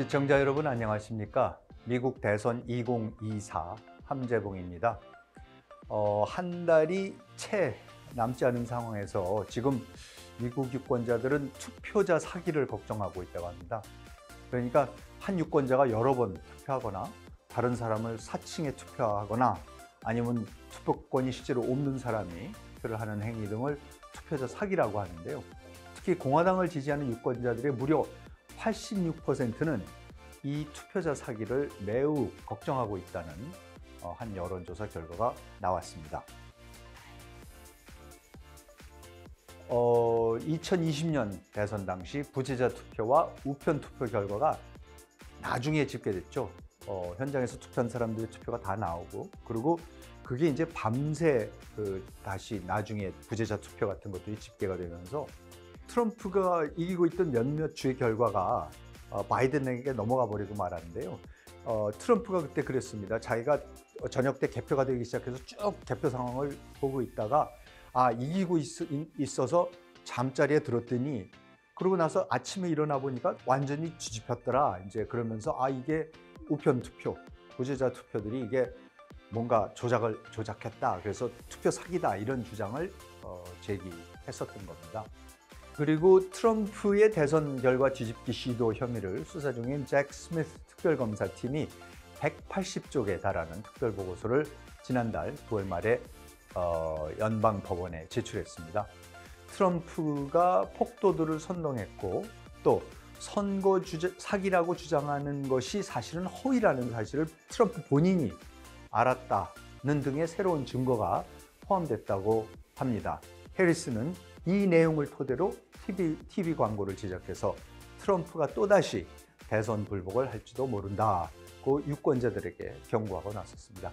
시청자 여러분 안녕하십니까? 미국 대선 2024 함재봉입니다. 어, 한 달이 채 남지 않은 상황에서 지금 미국 유권자들은 투표자 사기를 걱정하고 있다고 합니다. 그러니까 한 유권자가 여러 번 투표하거나 다른 사람을 사칭에 투표하거나 아니면 투표권이 실제로 없는 사람이 투표를 하는 행위 등을 투표자 사기라고 하는데요. 특히 공화당을 지지하는 유권자들의 무려 86%는 이 투표자 사기를 매우 걱정하고 있다는 어, 한 여론조사 결과가 나왔습니다. 어, 2020년 대선 당시 부재자 투표와 우편 투표 결과가 나중에 집계됐죠. 어, 현장에서 투표한 사람들의 투표가 다 나오고 그리고 그게 이제 밤새 그 다시 나중에 부재자 투표 같은 것들이 집계가 되면서 트럼프가 이기고 있던 몇몇 주의 결과가 어, 바이든에게 넘어가 버리고 말았는데요. 어, 트럼프가 그때 그랬습니다. 자기가 저녁 때 개표가 되기 시작해서 쭉 개표 상황을 보고 있다가 아 이기고 있, 있 어서 잠자리에 들었더니 그러고 나서 아침에 일어나 보니까 완전히 뒤집혔더라. 이제 그러면서 아 이게 우편 투표, 부재자 투표들이 이게 뭔가 조작을 조작했다. 그래서 투표 사기다 이런 주장을 어, 제기했었던 겁니다. 그리고 트럼프의 대선 결과 뒤집기 시도 혐의를 수사 중인 잭 스미스 특별검사팀이 180쪽에 달하는 특별보고서를 지난달 9월 말에 어, 연방법원에 제출했습니다. 트럼프가 폭도들을 선동했고 또 선거 주제, 사기라고 주장하는 것이 사실은 허위라는 사실을 트럼프 본인이 알았다는 등의 새로운 증거가 포함됐다고 합니다. 해리스는 이 내용을 토대로 TV, TV 광고를 제작해서 트럼프가 또다시 대선 불복을 할지도 모른다고 유권자들에게 경고하고 나섰습니다.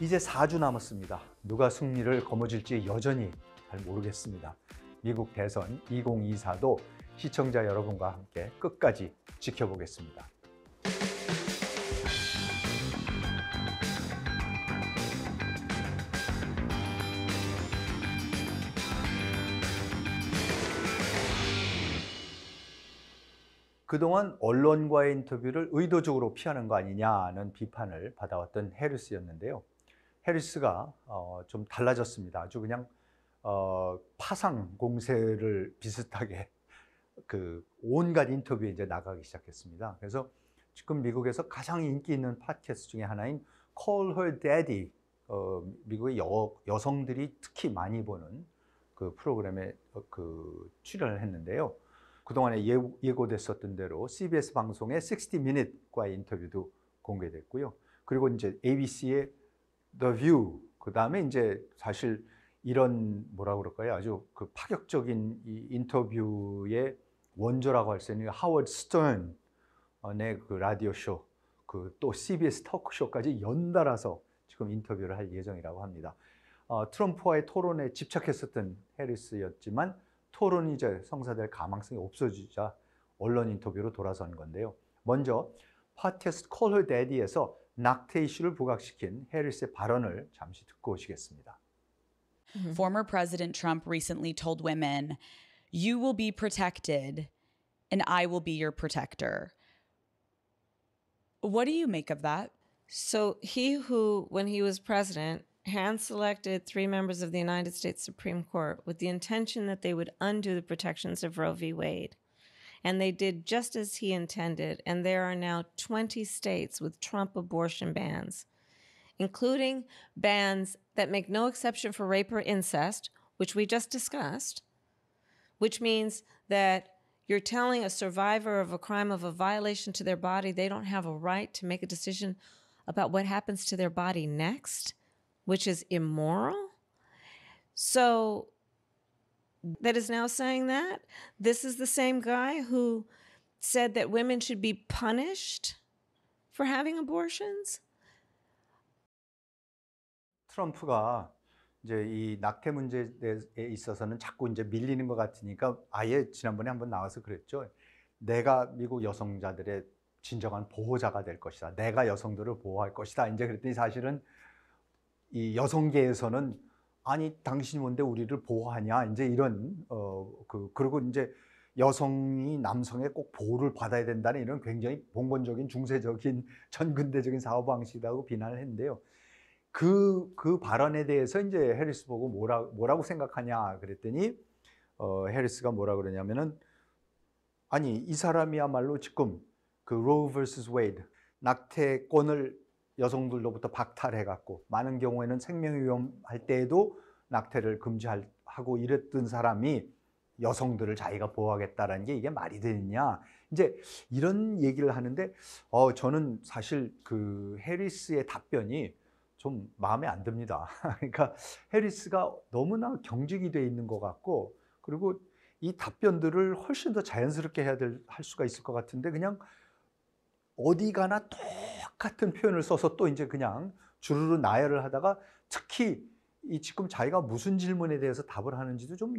이제 4주 남았습니다. 누가 승리를 거머쥘지 여전히 잘 모르겠습니다. 미국 대선 2024도 시청자 여러분과 함께 끝까지 지켜보겠습니다. 그동안 언론과의 인터뷰를 의도적으로 피하는 거 아니냐는 비판을 받아왔던 해리스였는데요. 해리스가 어, 좀 달라졌습니다. 아주 그냥 어, 파상 공세를 비슷하게 그 온갖 인터뷰에 이제 나가기 시작했습니다. 그래서 지금 미국에서 가장 인기 있는 팟캐스트 중에 하나인 Call Her Daddy 어, 미국의 여, 여성들이 특히 많이 보는 그 프로그램에 어, 그 출연을 했는데요. 그동안에 예, 예고, 됐었던 대로 CBS 방송의 60 Minute과의 인터뷰도 공개됐고요. 그리고 이제 ABC의 The View, 그 다음에 이제 사실 이런 뭐라 그럴까요? 아주 그 파격적인 이 인터뷰의 원조라고 할 수 있는 하워드 스톤의 그 라디오 쇼, 그 또 CBS 터크쇼까지 연달아서 지금 인터뷰를 할 예정이라고 합니다. 어, 트럼프와의 토론에 집착했었던 해리스였지만 토론이 이제 성사될 가망성이 없어지자 언론 인터뷰로 돌아선 건데요. 먼저 팟캐스트 콜홀 데디에서 낙태 이슈를 부각시킨 해리스의 발언을 잠시 듣고 오시겠습니다. Former President Trump recently told women, "You will be protected and I will be your protector." What do you make of that? So, he who when he was president hand selected three members of the United States Supreme Court with the intention that they would undo the protections of Roe v. Wade. And they did just as he intended, and there are now 20 states with Trump abortion bans, including bans that make no exception for rape or incest, which we just discussed, which means that you're telling a survivor of a crime of a violation to their body they don't have a right to make a decision about what happens to their body next which is immoral. So that is now saying that. This is the same guy who said that women should be punished for having abortions. 트럼프가 이제 이 낙태 문제에 있어서는 자꾸 이제 밀리는 것 같으니까 아예 지난번에 한번 나와서 그랬죠. 내가 미국 여성자들의 진정한 보호자가 될 것이다. 내가 여성들을 보호할 것이다. 이제 그랬더니 사실은 이 여성계에서는 아니 당신이 뭔데 우리를 보호하냐 이제 이런 어 그 그리고 이제 여성이 남성의 꼭 보호를 받아야 된다는 이런 굉장히 봉건적인 중세적인 전근대적인 사업 방식이라고 비난을 했는데요. 그그 그 발언에 대해서 이제 해리스 보고 뭐라 뭐라고 생각하냐 그랬더니 어 해리스가 뭐라 그러냐면은 아니 이 사람이야말로 지금 그 로우 vs 웨이드 낙태권을 여성들로부터 박탈해갖고 많은 경우에는 생명 위험할 때에도 낙태를 금지하고 이랬던 사람이 여성들을 자기가 보호하겠다라는 게 이게 말이 되느냐 이제 이런 얘기를 하는데 어 저는 사실 그 해리스의 답변이 좀 마음에 안 듭니다. 그러니까 해리스가 너무나 경직이 돼 있는 것 같고 그리고 이 답변들을 훨씬 더 자연스럽게 해야 될 할 수가 있을 것 같은데 그냥 어디 가나 똑같은 표현을 써서 또 이제 그냥 주르르 나열을 하다가 특히 이 지금 자기가 무슨 질문에 대해서 답을 하는지도 좀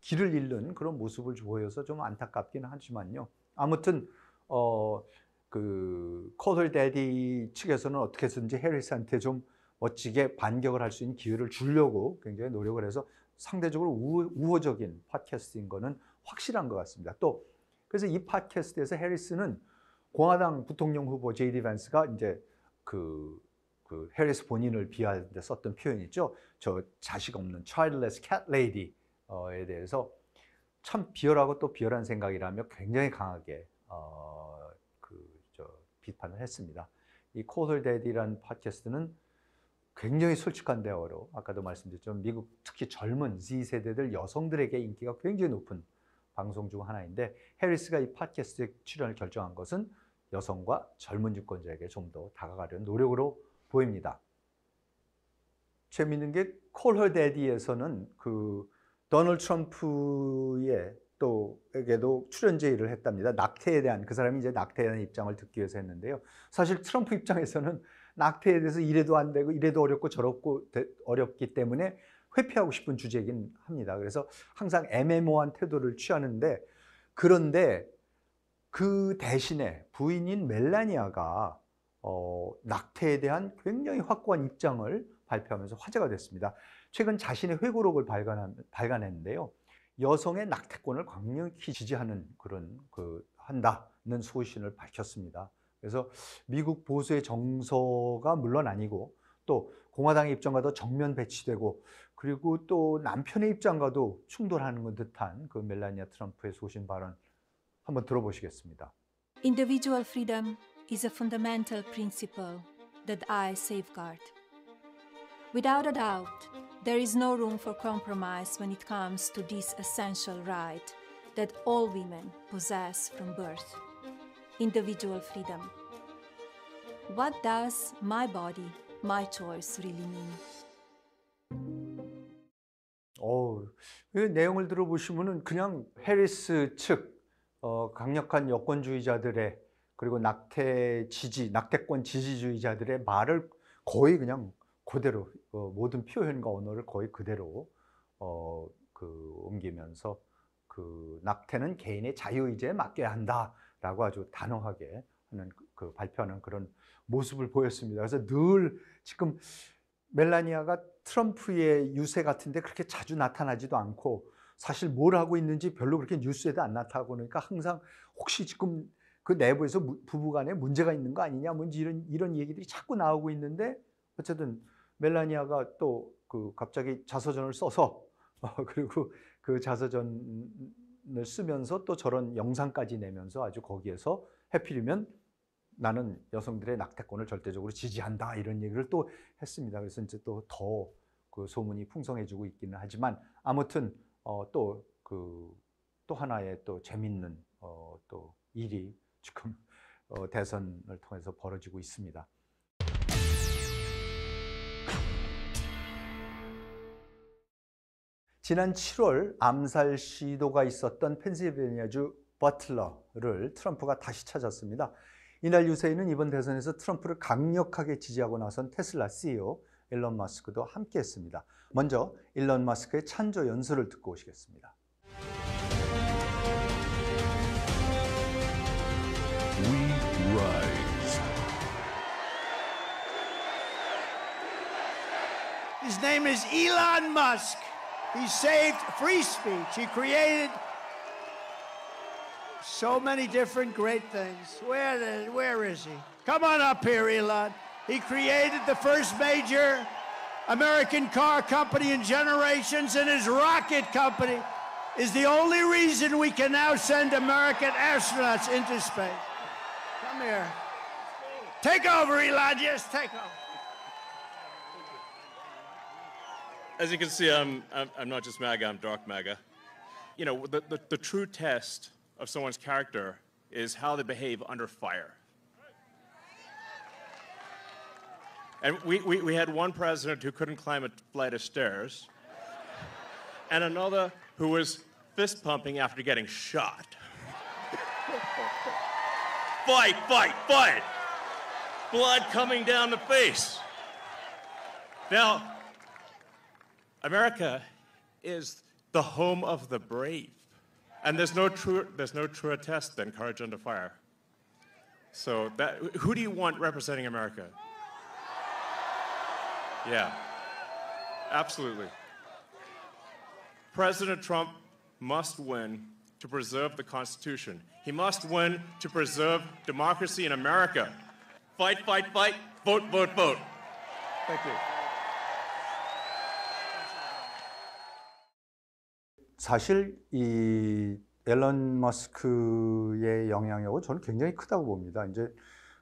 길을 잃는 그런 모습을 보여서 좀 안타깝기는 하지만요. 아무튼 어그 커들 데디 측에서는 어떻게 해서든지 해리스한테 좀 멋지게 반격을 할 수 있는 기회를 주려고 굉장히 노력을 해서 상대적으로 우호적인 팟캐스트인 거는 확실한 것 같습니다. 또 그래서 이 팟캐스트에서 해리스는 공화당 부통령 후보 제이디 벤스가 이제 그, 그 해리스 본인을 비하하는데 썼던 표현 있죠. 저 자식 없는 childless cat lady에 어, 대해서 참 비열하고 또 비열한 생각이라며 굉장히 강하게 어, 그, 저, 비판을 했습니다. 이 코털 데디라는 팟캐스트는 굉장히 솔직한 대화로 아까도 말씀드렸죠 미국 특히 젊은 Z 세대들 여성들에게 인기가 굉장히 높은 방송 중 하나인데 해리스가 이 팟캐스트에 출연을 결정한 것은 여성과 젊은 유권자에게 좀 더 다가가려는 노력으로 보입니다. 재밌는 게 콜허 데디에서는 그도널 트럼프의 또에게도 출연 제의를 했답니다. 낙태에 대한 그 사람이 이제 낙태에 대한 입장을 듣기 위해서 했는데요. 사실 트럼프 입장에서는 낙태에 대해서 이래도 안 되고 이래도 어렵고 저렇고 어렵기 때문에 회피하고 싶은 주제이긴 합니다. 그래서 항상 애매모호한 태도를 취하는데 그런데 그 대신에 부인인 멜라니아가 어, 낙태에 대한 굉장히 확고한 입장을 발표하면서 화제가 됐습니다. 최근 자신의 회고록을 발간, 한 발간했는데요. 여성의 낙태권을 강력히 지지하는 그런 그 한다는 소신을 밝혔습니다. 그래서 미국 보수의 정서가 물론 아니고 또 공화당의 입장과도 정면 배치되고 그리고 또 남편의 입장과도 충돌하는 듯한 그 멜라니아 트럼프의 소신 발언 한번 들어보시겠습니다. Individual freedom is a fundamental principle that I safeguard. Without a doubt, there is no room for compromise when it comes to this essential right that all women possess from birth individual freedom. What does my body, my choice really mean? 어, 그 내용을 들어보시면은 그냥 해리스 측 어, 강력한 여권주의자들의 그리고 낙태 지지, 낙태권 지지주의자들의 말을 거의 그냥 그대로 어, 모든 표현과 언어를 거의 그대로 어, 그 옮기면서 그 낙태는 개인의 자유의지에 맡겨야 한다라고 아주 단호하게 하는 그, 그 발표하는 그런 모습을 보였습니다. 그래서 늘 지금 멜라니아가 트럼프의 유세 같은데 그렇게 자주 나타나지도 않고 사실 뭘 하고 있는지 별로 그렇게 뉴스에도 안 나타나고 그러니까 항상 혹시 지금 그 내부에서 부부간에 문제가 있는 거 아니냐 뭔지 뭐 이런 이런 얘기들이 자꾸 나오고 있는데 어쨌든 멜라니아가 또 그 갑자기 자서전을 써서 어, 그리고 그 자서전을 쓰면서 또 저런 영상까지 내면서 아주 거기에서 해필이면 나는 여성들의 낙태권을 절대적으로 지지한다 이런 얘기를 또 했습니다. 그래서 이제 또 더 그 소문이 풍성해지고 있기는 하지만 아무튼 어, 또 그또 그 하나의 또 재밌는 어, 또 일이 지금 어, 대선을 통해서 벌어지고 있습니다. 지난 7월 암살 시도가 있었던 펜실베니아주 버틀러를 트럼프가 다시 찾았습니다. 이날 유세인은 이번 대선에서 트럼프를 강력하게 지지하고 나선 테슬라 CEO 일론 마스크도 함께했습니다. 먼저 일론 마스크의 찬조 연설을 듣고 오시겠습니다. We rise. His name is Elon Musk. He saved free speech. He created So many different great things. Where, the, where is he? Come on up here, Elon. He created the first major American car company in generations, and his rocket company is the only reason we can now send American astronauts into space. Come here. Take over, Elon. Just take over. As you can see, I'm, I'm, I'm not just MAGA, I'm dark MAGA. You know, the, the, the true test of someone's character is how they behave under fire. And we, we, we, had one president who couldn't climb a flight of stairs, and another who was fist pumping after getting shot. fight, fight, fight! Blood coming down the face. Now, America is the home of the brave and there's no true there's no truer test than Courage Under Fire. So that who do you want representing America? Yeah, absolutely. President Trump must win to preserve the Constitution. He must win to preserve democracy in America. Fight, fight, fight. Vote, vote, vote. Thank you. 사실 이 앨런 머스크의 영향력은 저는 굉장히 크다고 봅니다. 이제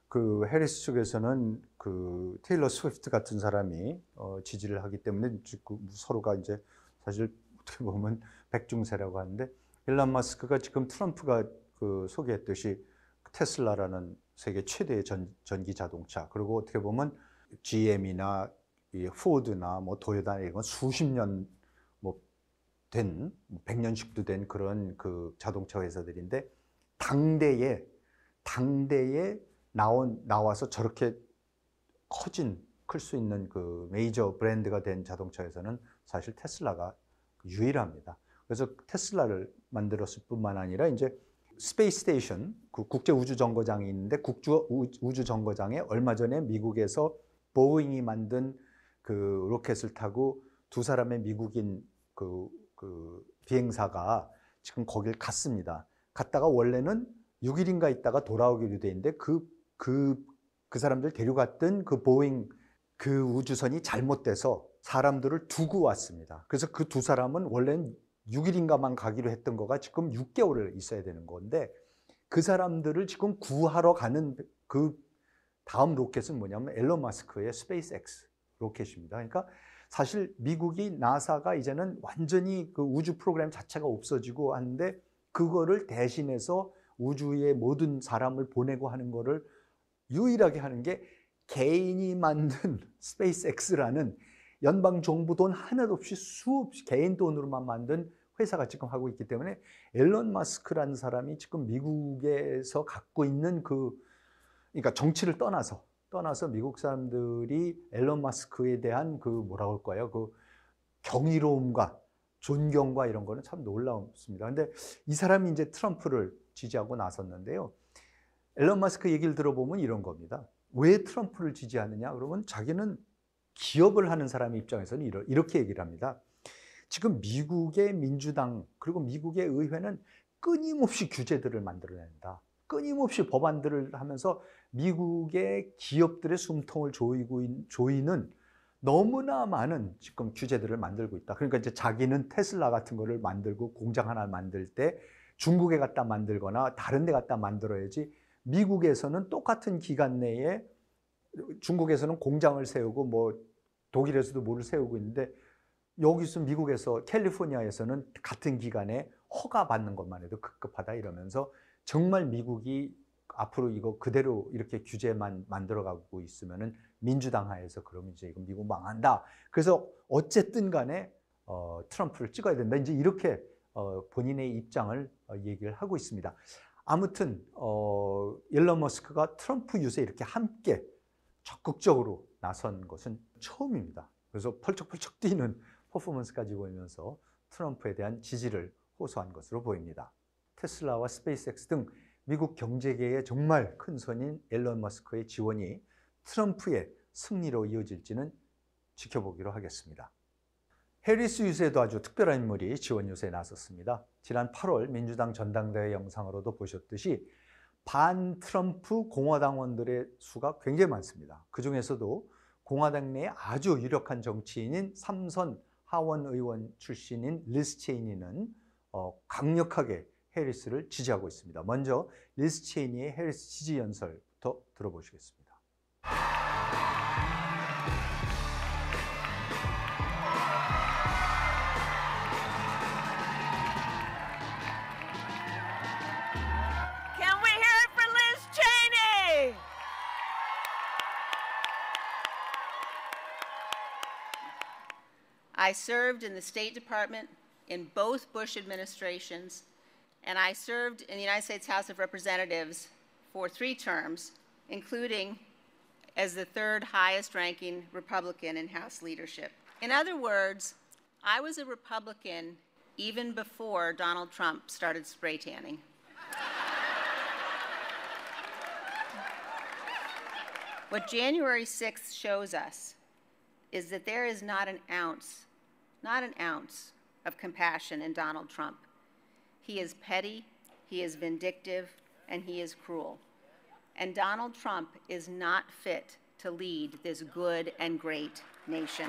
그 해리스 측에서는 그 테일러 스위프트 같은 사람이 어, 지지를 하기 때문에 그 서로가 이제 사실 어떻게 보면 백중세라고 하는데 앨런 마스크가 지금 트럼프가 그 소개했듯이 테슬라라는 세계 최대의 전, 전기 자동차 그리고 어떻게 보면 GM이나 이 포드나 뭐 도요타 이런 건 수십 년 된1 0 0년식도된 그런 그 자동차 회사들인데 당대에 당대에 나온 나와서 저렇게 커진 클 수 있는 그 메이저 브랜드가 된 자동차에서는 사실 테슬라가 유일합니다. 그래서 테슬라를 만들었을 뿐만 아니라 이제 스페이스 스테이션 그 국제 우주 정거장이 있는데 국주 우주 정거장에 얼마 전에 미국에서 보잉이 만든 그 로켓을 타고 두 사람의 미국인 그그 비행사가 지금 거길 갔습니다. 갔다가 원래는 6일인가 있다가 돌아오기로 돼 있는데 그, 그, 그 사람들 데려갔던 그 보잉 그 우주선이 잘못돼서 사람들을 두고 왔습니다. 그래서 그 두 사람은 원래는 6일인가만 가기로 했던 거가 지금 6개월을 있어야 되는 건데 그 사람들을 지금 구하러 가는 그 다음 로켓은 뭐냐면 엘런 마스크의 스페이스 X 로켓입니다. 그러니까 사실 미국이 나사가 이제는 완전히 그 우주 프로그램 자체가 없어지고 하는데 그거를 대신해서 우주의 모든 사람을 보내고 하는 거를 유일하게 하는 게 개인이 만든 스페이스X라는 연방 정부 돈 하나도 없이 수없이 개인 돈으로만 만든 회사가 지금 하고 있기 때문에 앨런 마스크라는 사람이 지금 미국에서 갖고 있는 그 그러니까 정치를 떠나서 떠나서 미국 사람들이 앨런 마스크에 대한 그 뭐라고 할까요? 그 경이로움과 존경과 이런 거는 참놀라웠습니다 근데 이 사람이 이제 트럼프를 지지하고 나섰는데요. 앨런 마스크 얘기를 들어보면 이런 겁니다. 왜 트럼프를 지지하느냐? 그러면 자기는 기업을 하는 사람 입장에서는 이렇게 얘기를 합니다. 지금 미국의 민주당 그리고 미국의 의회는 끊임없이 규제들을 만들어낸다. 끊임없이 법안들을 하면서 미국의 기업들의 숨통을 조이고 조이는 너무나 많은 지금 규제들을 만들고 있다. 그러니까 이제 자기는 테슬라 같은 거를 만들고 공장 하나 만들 때 중국에 갖다 만들거나 다른 데 갖다 만들어야지 미국에서는 똑같은 기간 내에 중국에서는 공장을 세우고 뭐 독일에서도 뭐를 세우고 있는데 여기서 미국에서 캘리포니아에서는 같은 기간에 허가 받는 것만 해도 급급하다 이러면서 정말 미국이 앞으로 이거 그대로 이렇게 규제만 만들어가고 있으면은 민주당 하에서 그러면 이제 이거 미국 망한다. 그래서 어쨌든 간에 어, 트럼프를 찍어야 된다. 이제 이렇게 어, 본인의 입장을 어, 얘기를 하고 있습니다. 아무튼 어, 일론 머스크가 트럼프 유세 이렇게 함께 적극적으로 나선 것은 처음입니다. 그래서 펄쩍펄쩍 뛰는 퍼포먼스까지 보이면서 트럼프에 대한 지지를 호소한 것으로 보입니다. 테슬라와 스페이스X 등 미국 경제계의 정말 큰 손인 앨런 머스크의 지원이 트럼프의 승리로 이어질지는 지켜보기로 하겠습니다. 해리스 유세도 아주 특별한 인물이 지원 유세에 나섰습니다. 지난 8월 민주당 전당대회 영상으로도 보셨듯이 반 트럼프 공화당원들의 수가 굉장히 많습니다. 그 중에서도 공화당 내 아주 유력한 정치인인 삼선 하원 의원 출신인 리스 체인이는 어, 강력하게 해리스를 지지하고 있습니다. 먼저 리스 체이니의 해리스 지지 연설부터 들어보시겠습니다. I served in the State Department in both Bush administrations and I served in the United States House of Representatives for three terms, including as the third highest ranking Republican in House leadership. In other words, I was a Republican even before Donald Trump started spray tanning. what January 6th shows us is that there is not an ounce, not an ounce of compassion in Donald Trump. He is petty, he is vindictive, and he is cruel. And Donald Trump is not fit to lead this good and great nation.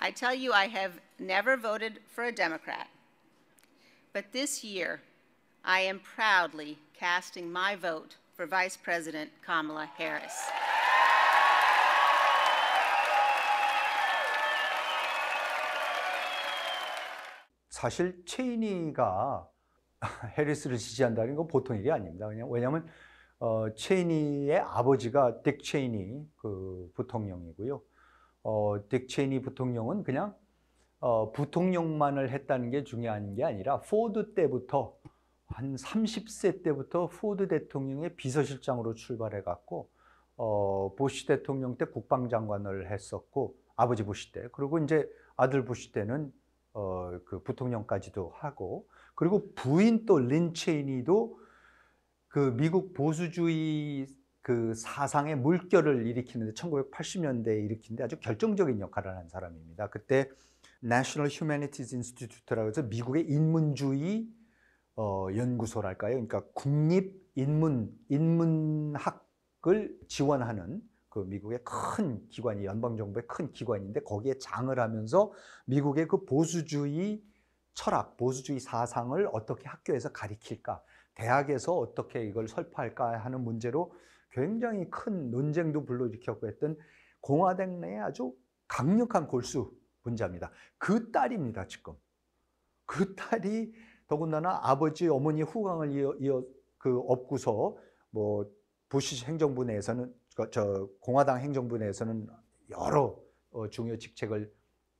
I tell you, I have never voted for a Democrat. But this year, I am proudly casting my vote for Vice President Kamala Harris. 사실 체인이가 해리스를 지지한다는 건 보통 일이 아닙니다. 왜냐하면 어, 체인이의 아버지가 딕 체인이 그 부통령이고요. 어, 딕 체인이 부통령은 그냥 어, 부통령만을 했다는 게 중요한 게 아니라 포드 때부터 한 30세 때부터 포드 대통령의 비서실장으로 출발해 갖고 어, 부시 대통령 때 국방장관을 했었고 아버지 부시 때 그리고 이제 아들 부시 때는 어, 그 부통령까지도 하고 그리고 부인 또 린체이니도 그 미국 보수주의 그 사상의 물결을 일으키는데 1980년대에 일으키는데 아주 결정적인 역할을 한 사람입니다. 그때 National Humanities Institute라고 해서 미국의 인문주의 어, 연구소랄까요? 그러니까 국립 인문 인문학을 지원하는 그 미국의 큰 기관이 연방 정부의 큰 기관인데 거기에 장을 하면서 미국의 그 보수주의 철학, 보수주의 사상을 어떻게 학교에서 가리킬까, 대학에서 어떻게 이걸 설파할까 하는 문제로 굉장히 큰 논쟁도 불러일으켰고 했던 공화당 내에 아주 강력한 골수 분자입니다. 그 딸입니다, 지금. 그 딸이 더군다나 아버지, 어머니 후광을 이어, 이어 그 업고서 뭐 부시 행정부 내에서는 저 공화당 행정부 내에서는 여러 어, 중요 직책을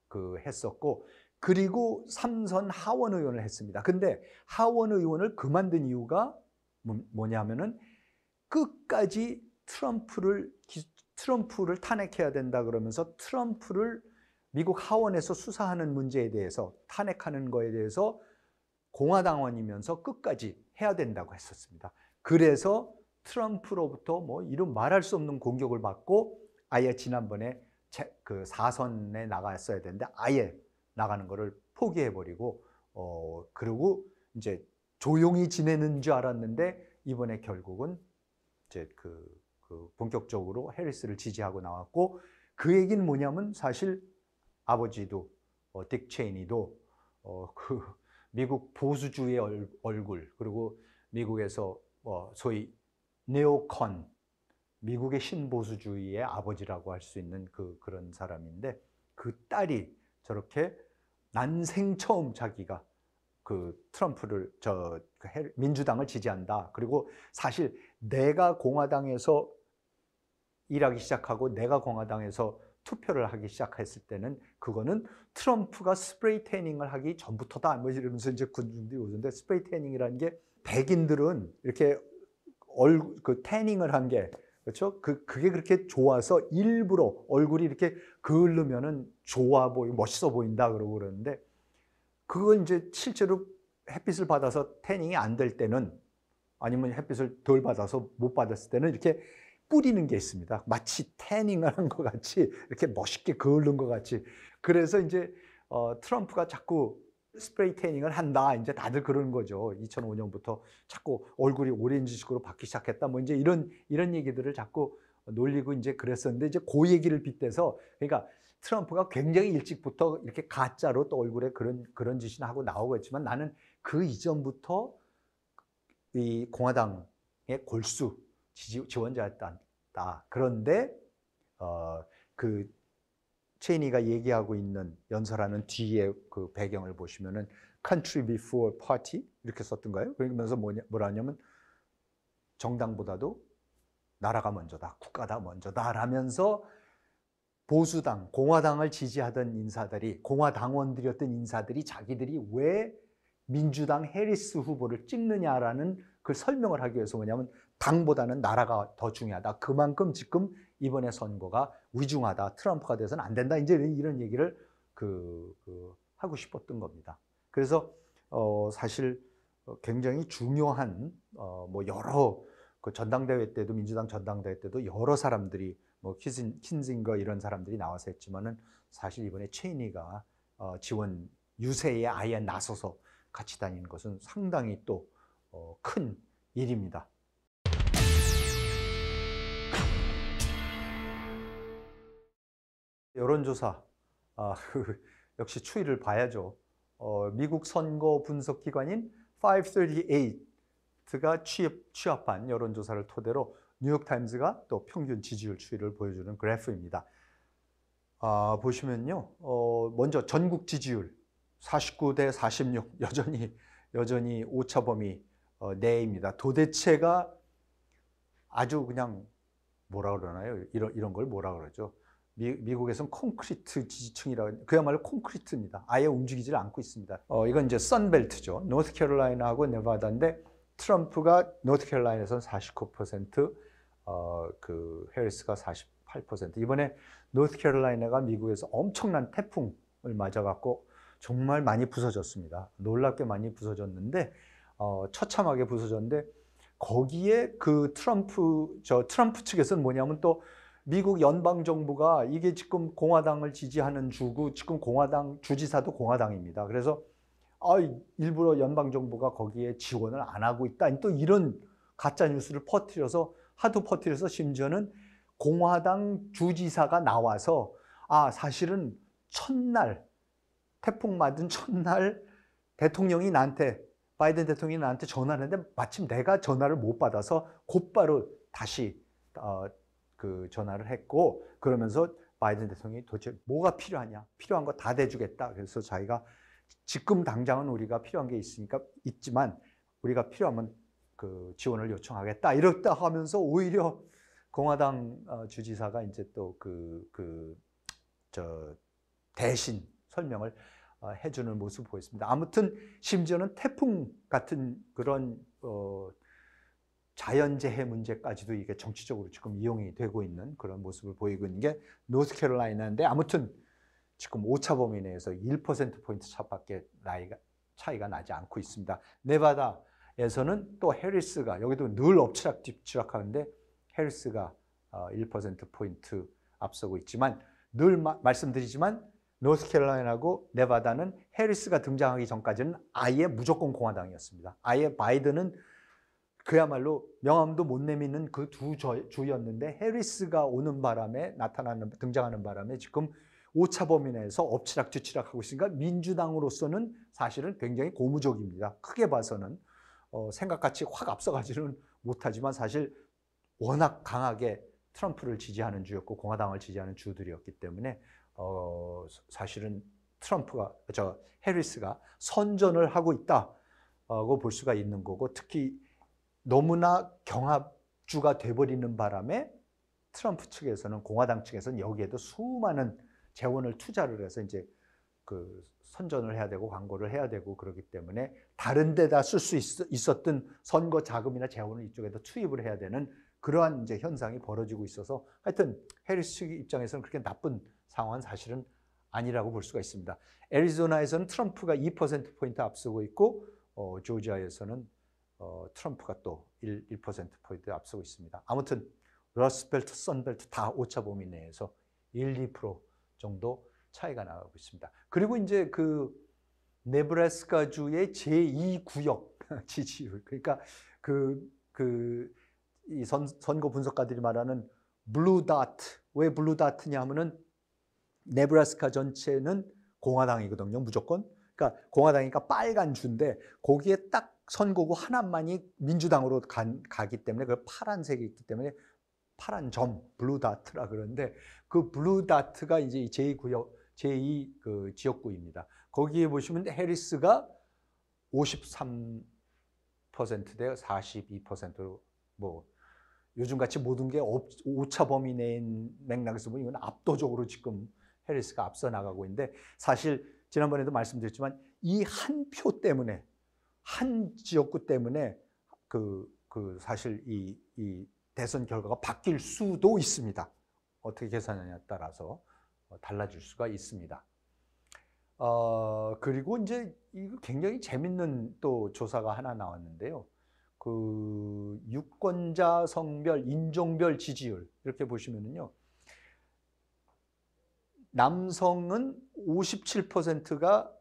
그 했었고 그리고 삼선 하원 의원을 했습니다. 근데 하원 의원을 그만둔 이유가 뭐, 뭐냐면은 끝까지 트럼프를 트럼프를 탄핵해야 된다 그러면서 트럼프를 미국 하원에서 수사하는 문제에 대해서 탄핵하는 거에 대해서 공화당원이면서 끝까지 해야 된다고 했었습니다. 그래서 트럼프로부터 뭐 이런 말할 수 없는 공격을 받고 아예 지난번에 그 4선에 나갔어야 되는데 아예 나가는 거를 포기해버리고 어 그리고 이제 조용히 지내는 줄 알았는데 이번에 결국은 이제 그, 그 본격적으로 해리스를 지지하고 나왔고 그 얘기는 뭐냐면 사실 아버지도 어, 딕 체인이도 어, 그 미국 보수주의 얼, 굴 그리고 미국에서 어, 소위 네오컨, 미국의 신보수주의의 아버지라고 할 수 있는 그, 그런 사람인데 그 딸이 저렇게 난생 처음 자기가 그 트럼프를 저 그 민주당을 지지한다. 그리고 사실 내가 공화당에서 일하기 시작하고 내가 공화당에서 투표를 하기 시작했을 때는 그거는 트럼프가 스프레이 테이닝을 하기 전부터다 뭐 이러면서 이제 군중들이 오는데 스프레이 테이닝이라는게 백인들은 이렇게 얼굴 그 태닝을 한 게 그렇죠? 그 그게 그렇게 좋아서 일부러 얼굴이 이렇게 그을르면은 좋아 보이고 멋있어 보인다 그러고 그러는데 그건 이제 실제로 햇빛을 받아서 태닝이 안 될 때는 아니면 햇빛을 덜 받아서 못 받았을 때는 이렇게 뿌리는 게 있습니다. 마치 태닝을 한 것 같이 이렇게 멋있게 그을른 것 같이 그래서 이제 어, 트럼프가 자꾸 스프레이 테이닝을 한다. 이제 다들 그러는 거죠. 2005년부터 자꾸 얼굴이 오렌지식으로 받기 시작했다. 뭐 이제 이런 이런 얘기들을 자꾸 놀리고 이제 그랬었는데 이제 그 얘기를 빗대서 그러니까 트럼프가 굉장히 일찍부터 이렇게 가짜로 또 얼굴에 그런 그런 짓이나 하고 나오고 있지만 나는 그 이전부터 이 공화당의 골수 지지 지원자였다. 그런데 어, 그 체니가 얘기하고 있는 연설하는 뒤에 그 배경을 보시면은 country before party 이렇게 썼던가요? 그러면서 뭐냐, 뭐라냐면 정당보다도 나라가 먼저다, 국가다 먼저다 라면서 보수당, 공화당을 지지하던 인사들이, 공화당원들이었던 인사들이 자기들이 왜 민주당 해리스 후보를 찍느냐라는 그 설명을 하기 위해서 뭐냐면 당보다는 나라가 더 중요하다. 그만큼 지금 이번에 선거가 위중하다. 트럼프가 돼서는 안 된다. 이제 이런 얘기를 그, 그 하고 싶었던 겁니다. 그래서 어, 사실 굉장히 중요한 어, 뭐 여러 그 전당대회 때도 민주당 전당대회 때도 여러 사람들이 뭐 키진, 킨징거 이런 사람들이 나와서 했지만은 사실 이번에 체인이가 어, 지원 유세에 아예 나서서 같이 다니는 것은 상당히 또큰 어, 일입니다. 여론조사 아, 역시 추이를 봐야죠. 어, 미국 선거 분석 기관인 538가 취업, 취합한 여론조사를 토대로 뉴욕타임즈가 또 평균 지지율 추이를 보여주는 그래프입니다. 아, 보시면요. 어, 먼저 전국 지지율 49대 46 여전히 여전히 오차 범위 어, 내입니다. 도대체가 아주 그냥 뭐라 그러나요? 이런 이런 걸 뭐라 그러죠? 미, 국에서는 콘크리트 지지층이라고 그야말로 콘크리트입니다. 아예 움직이질 않고 있습니다. 어, 이건 이제 선벨트죠. 노스캐롤라이나하고 네바다인데 트럼프가 노스캐롤라이나에서는 49%, 어, 그 해리스가 48%. 이번에 노스캐롤라이나가 미국에서 엄청난 태풍을 맞아갖고 정말 많이 부서졌습니다. 놀랍게 많이 부서졌는데 어, 처참하게 부서졌는데 거기에 그 트럼프 저 트럼프 측에서는 뭐냐면 또 미국 연방 정부가 이게 지금 공화당을 지지하는 주구 지금 공화당 주지사도 공화당입니다. 그래서 아, 일부러 연방 정부가 거기에 지원을 안 하고 있다. 또 이런 가짜 뉴스를 퍼뜨려서 하도 퍼뜨려서 심지어는 공화당 주지사가 나와서 아 사실은 첫날 태풍 맞은 첫날 대통령이 나한테 바이든 대통령이 나한테 전화했는데 마침 내가 전화를 못 받아서 곧바로 다시 어, 그 전화를 했고 그러면서 바이든 대통령이 도대체 뭐가 필요하냐? 필요한 거 다 대주겠다. 그래서 자기가 지금 당장은 우리가 필요한 게 있으니까 있지만 우리가 필요하면 그 지원을 요청하겠다. 이렇다 하면서 오히려 공화당 어, 주지사가 이제 또 그, 그, 저, 대신 설명을 어, 해주는 모습 보였습니다. 아무튼 심지어는 태풍 같은 그런 어, 자연재해 문제까지도 이게 정치적으로 지금 이용이 되고 있는 그런 모습을 보이고 있는 게 노스캐롤라이나인데 아무튼 지금 오차 범위 내에서 1%포인트 차밖에 나이가, 차이가 나지 않고 있습니다. 네바다에서는 또 해리스가 여기도 늘 엎치락 뒤치락 하는데 해리스가 1%포인트 어, 앞서고 있지만 늘 마, 말씀드리지만 노스캐롤라이나하고 네바다는 해리스가 등장하기 전까지는 아예 무조건 공화당이었습니다. 아예 바이든은 그야말로 명함도 못 내미는 그 두 주였는데 해리스가 오는 바람에 나타나는 등장하는 바람에 지금 오차 범위 내에서 엎치락뒤치락하고 있으니까 민주당으로서는 사실은 굉장히 고무적입니다. 크게 봐서는 어, 생각같이 확 앞서가지는 못하지만 사실 워낙 강하게 트럼프를 지지하는 주였고 공화당을 지지하는 주들이었기 때문에 어, 사실은 트럼프가 저 해리스가 선전을 하고 있다고 볼 수가 있는 거고 특히 너무나 경합주가 돼버리는 바람에 트럼프 측에서는 공화당 측에서는 여기에도 수많은 재원을 투자를 해서 이제 그 선전을 해야 되고 광고를 해야 되고 그러기 때문에 다른 데다 쓸 수 있었던 선거 자금이나 재원을 이쪽에도 투입을 해야 되는 그러한 이제 현상이 벌어지고 있어서 하여튼 해리스 측 입장에서는 그렇게 나쁜 상황은 사실은 아니라고 볼 수가 있습니다. 애리조나에서는 트럼프가 2% 포인트 앞서고 있고 어, 조지아에서는 어, 트럼프가 또 1, 1%포인트 앞서고 있습니다. 아무튼 러스벨트, 선벨트 다 오차 범위 내에서 1, 2% 정도 차이가 나고 있습니다. 그리고 이제 그 네브라스카주의 제2구역 지지율. 그러니까 그, 그, 이 선, 선거 분석가들이 말하는 블루 다트. 왜 블루 다트냐 하면은 네브라스카 전체는 공화당이거든요, 무조건. 그러니까 공화당이니까 빨간 주인데 거기에 딱 선거구 하나만이 민주당으로 간, 가기 때문에 그 파란색이 있기 때문에 파란 점, 블루 다트라 그러는데 그 블루 다트가 이제 제2구역, 제2 그 지역구입니다. 거기에 보시면 해리스가 53%대 42%로 뭐 요즘같이 모든 게 오차 범위 내인 맥락에서 보면 이건 압도적으로 지금 해리스가 앞서 나가고 있는데 사실 지난번에도 말씀드렸지만 이 한 표 때문에 한 지역구 때문에 그, 그 사실 이, 이 대선 결과가 바뀔 수도 있습니다. 어떻게 계산하냐에 따라서 어, 달라질 수가 있습니다. 어, 그리고 이제 이거 굉장히 재밌는 또 조사가 하나 나왔는데요. 그 유권자 성별, 인종별 지지율 이렇게 보시면은요. 남성은 57%가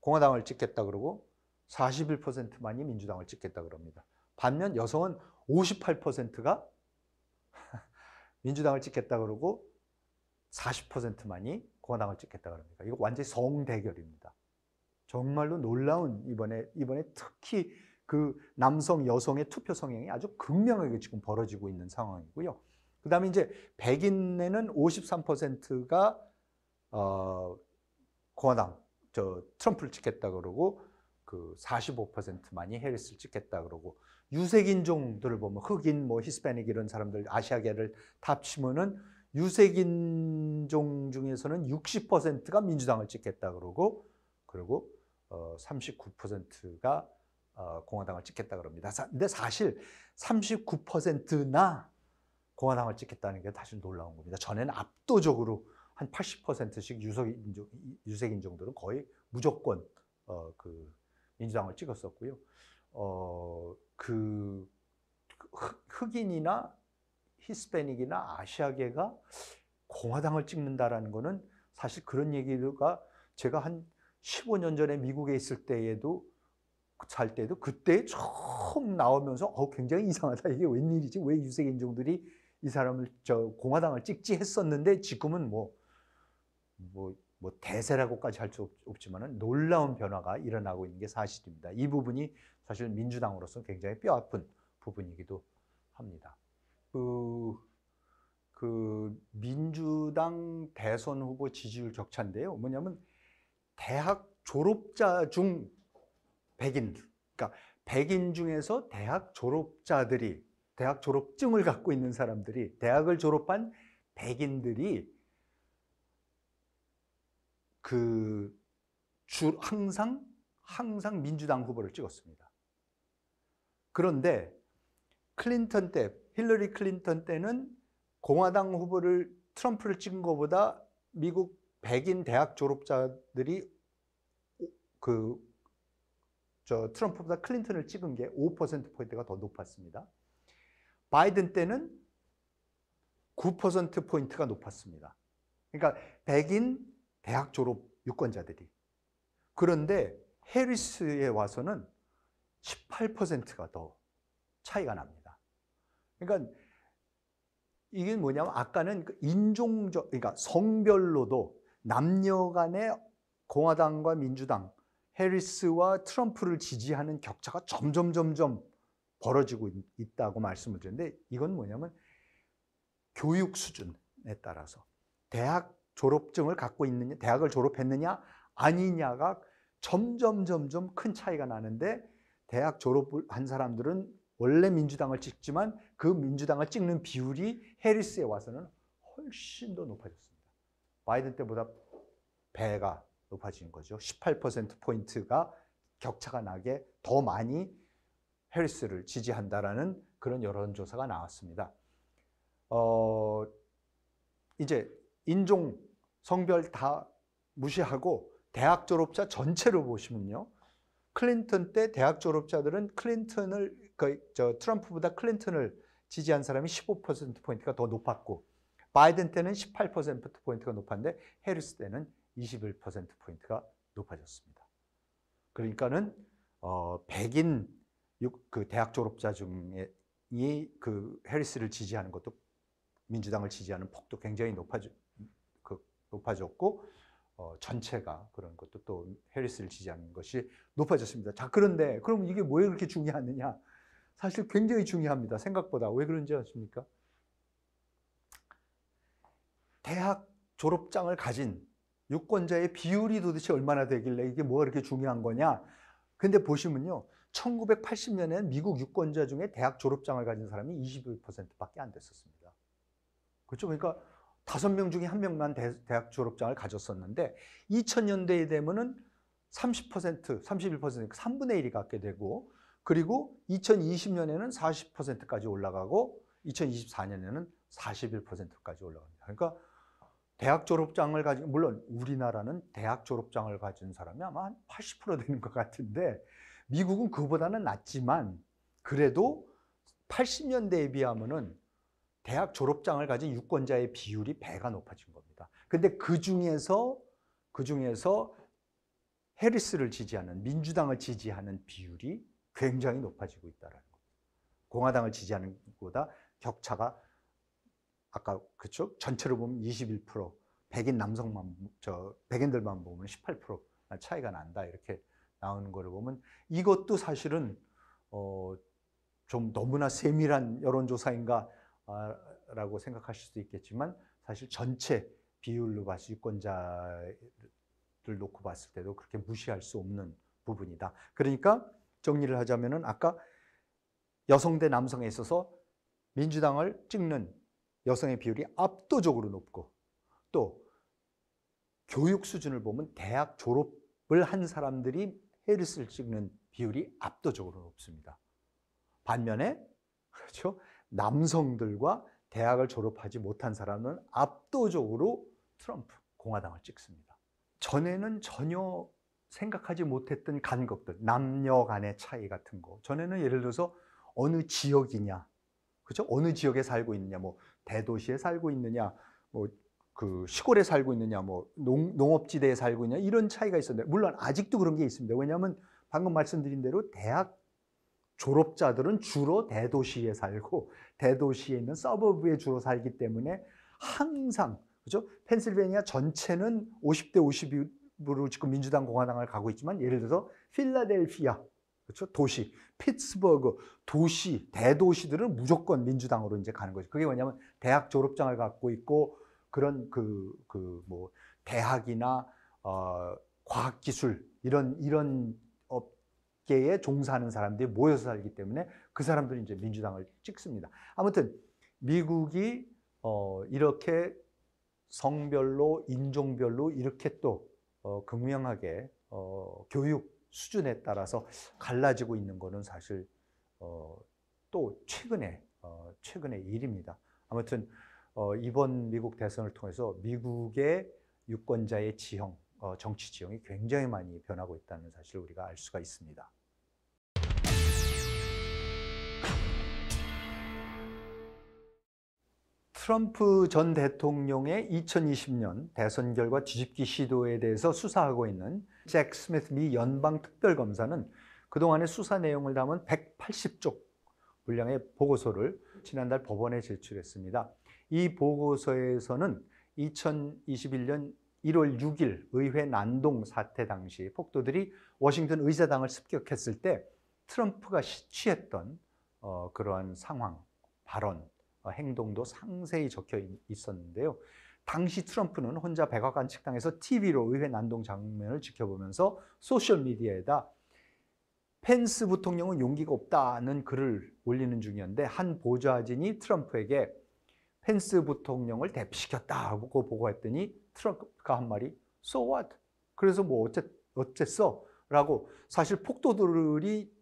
공화당을 찍겠다 그러고 41%만이 민주당을 찍겠다 그럽니다. 반면 여성은 58%가 민주당을 찍겠다 그러고 40%만이 공화당을 찍겠다 그럽니다. 이거 완전히 성대결입니다. 정말로 놀라운 이번에 이번에 특히 그 남성 여성의 투표 성향이 아주 극명하게 지금 벌어지고 있는 상황이고요. 그다음에 이제 백인에는 53%가 어 공화당 저 트럼프를 찍겠다 그러고 그 45%만이 해리스를 찍겠다 그러고 유색인종들을 보면 흑인, 뭐 히스패닉 이런 사람들 아시아계를 탑치면은 유색인종 중에서는 60%가 민주당을 찍겠다 그러고 그리고 어 39%가 어 공화당을 찍겠다 그럽니다. 근데 사실 39%나 공화당을 찍겠다는 게 다시 놀라운 겁니다. 전에는 압도적으로 한 80%씩 유색인종, 유색인종들은 거의 무조건 어, 그 민주당을 찍었었고요. 어, 그 흑인이나 히스패닉이나 아시아계가 공화당을 찍는다라는 거는 사실 그런 얘기가 제가 한 15년 전에 미국에 있을 때에도 살 때도 그때 처음 나오면서 어 굉장히 이상하다 이게 웬일이지 왜 유색 인종들이 이 사람을 저 공화당을 찍지 했었는데 지금은 뭐뭐 뭐, 뭐뭐 대세라고까지 할 수 없지만은 놀라운 변화가 일어나고 있는 게 사실입니다. 이 부분이 사실 민주당으로서 굉장히 뼈아픈 부분이기도 합니다. 그, 그 민주당 대선 후보 지지율 격차인데요. 뭐냐면 대학 졸업자 중 백인, 그러니까 백인 중에서 대학 졸업자들이 대학 졸업증을 갖고 있는 사람들이 대학을 졸업한 백인들이 그 주, 항상 항상 민주당 후보를 찍었습니다. 그런데 클린턴 때 힐러리 클린턴 때는 공화당 후보를 트럼프를 찍은 것보다 미국 백인 대학 졸업자들이 그 저 트럼프보다 클린턴을 찍은 게5% 포인트가 더 높았습니다. 바이든 때는 9% 포인트가 높았습니다. 그러니까 백인 대학 졸업 유권자들이. 그런데 해리스에 와서는 18%가 더 차이가 납니다. 그러니까 이게 뭐냐면 아까는 그 인종적, 그러니까 성별로도 남녀 간의 공화당과 민주당, 해리스와 트럼프를 지지하는 격차가 점점 점점 벌어지고 있다고 말씀을 드렸는데 이건 뭐냐면 교육 수준에 따라서 대학 졸업증을 갖고 있느냐, 대학을 졸업했느냐, 아니냐가 점점 점점 큰 차이가 나는데 대학 졸업한 을 사람들은 원래 민주당을 찍지만 그 민주당을 찍는 비율이 해리스에 와서는 훨씬 더 높아졌습니다. 바이든 때보다 배가 높아진 거죠. 18%포인트가 격차가 나게 더 많이 해리스를 지지한다라는 그런 여론조사가 나왔습니다. 어, 이제 인종, 성별 다 무시하고 대학 졸업자 전체로 보시면요. 클린턴 때 대학 졸업자들은 클린턴을 그, 저 트럼프보다 클린턴을 지지한 사람이 15% 포인트가 더 높았고 바이든 때는 18% 포인트가 높았는데 해리스 때는 21% 포인트가 높아졌습니다. 그러니까는 어, 백인 그 대학 졸업자 중에 이그 해리스를 지지하는 것도 민주당을 지지하는 폭도 굉장히 높아져 높아졌고 어, 전체가 그런 것도 또 해리스를 지지하는 것이 높아졌습니다. 자, 그런데 그럼 이게 왜 그렇게 중요하느냐? 사실 굉장히 중요합니다. 생각보다. 왜 그런지 아십니까? 대학 졸업장을 가진 유권자의 비율이 도대체 얼마나 되길래 이게 뭐가 그렇게 중요한 거냐? 근데 보시면요. 1980년엔 미국 유권자 중에 대학 졸업장을 가진 사람이 21% 밖에 안 됐었습니다. 그렇죠? 그러니까 다섯 명 중에 한 명만 대, 학 졸업장을 가졌었는데 2000년대에 되면은 30%, 31%, 3분의 1이 갖게 되고 그리고 2020년에는 40%까지 올라가고 2024년에는 41%까지 올라갑니다. 그러니까 대학 졸업장을 가진 물론 우리나라는 대학 졸업장을 가진 사람이 아마 한 80% 되는 것 같은데 미국은 그보다는 낮지만 그래도 80년대에 비하면은 대학 졸업장을 가진 유권자의 비율이 배가 높아진 겁니다. 근데 그 중에서 그 중에서 해리스를 지지하는 민주당을 지지하는 비율이 굉장히 높아지고 있다라는 거. 공화당을 지지하는 것보다 격차가 아까 그쪽 전체로 보면 21% 백인 남성만 저 백인들만 보면 18% 차이가 난다 이렇게 나오는 거를 보면 이것도 사실은 어좀 너무나 세밀한 여론조사인가 라고 생각하실 수도 있겠지만 사실 전체 비율로 봐서 유권자를 놓고 봤을 때도 그렇게 무시할 수 없는 부분이다. 그러니까 정리를 하자면 아까 여성 대 남성에 있어서 민주당을 찍는 여성의 비율이 압도적으로 높고 또 교육 수준을 보면 대학 졸업을 한 사람들이 해리스를 찍는 비율이 압도적으로 높습니다. 반면에 그렇죠? 남성들과 대학을 졸업하지 못한 사람은 압도적으로 트럼프 공화당을 찍습니다. 전에는 전혀 생각하지 못했던 간극들, 남녀 간의 차이 같은 거. 전에는 예를 들어서 어느 지역이냐, 그렇죠? 어느 지역에 살고 있느냐, 뭐 대도시에 살고 있느냐, 뭐 그 시골에 살고 있느냐, 뭐 농, 농업지대에 살고 있냐 이런 차이가 있었는데 물론 아직도 그런 게 있습니다. 왜냐하면 방금 말씀드린 대로 대학 졸업자들은 주로 대도시에 살고 대도시에 있는 서버브에 주로 살기 때문에 항상 그죠? 펜실베니아 전체는 50대 50으로 지금 민주당 공화당을 가고 있지만 예를 들어서 필라델피아 그렇죠? 도시, 피츠버그 도시, 대도시들은 무조건 민주당으로 이제 가는 거죠. 그게 뭐냐면 대학 졸업장을 갖고 있고 그런 그 그 뭐 대학이나 어 과학기술 이런 이런 업계에 종사하는 사람들이 모여서 살기 때문에 그 사람들이 이제 민주당을 찍습니다. 아무튼 미국이 어, 이렇게 성별로 인종별로 이렇게 또 어, 극명하게 어, 교육 수준에 따라서 갈라지고 있는 것은 사실 어, 또 최근에 어, 최근의 일입니다. 아무튼 어, 이번 미국 대선을 통해서 미국의 유권자의 지형 어, 정치 지형이 굉장히 많이 변하고 있다는 사실을 우리가 알 수가 있습니다. 트럼프 전 대통령의 2020년 대선 결과 뒤집기 시도에 대해서 수사하고 있는 잭 스미스 미 연방 특별검사는 그동안의 수사 내용을 담은 180쪽 분량의 보고서를 지난달 법원에 제출했습니다. 이 보고서에서는 2021년 1월 6일 의회 난동 사태 당시 폭도들이 워싱턴 의사당을 습격했을 때 트럼프가 취했던 어, 그러한 상황, 발언, 어, 행동도 상세히 적혀 있었는데요. 당시 트럼프는 혼자 백악관 측당에서 TV로 의회 난동 장면을 지켜보면서 소셜미디어에다 펜스 부통령은 용기가 없다는 글을 올리는 중이었는데 한 보좌진이 트럼프에게 펜스 부통령을 대피시켰다고 보고했더니 트럭가 한 마리 so what? 그래서 뭐 어째 어째서? 라고 사실 폭도들이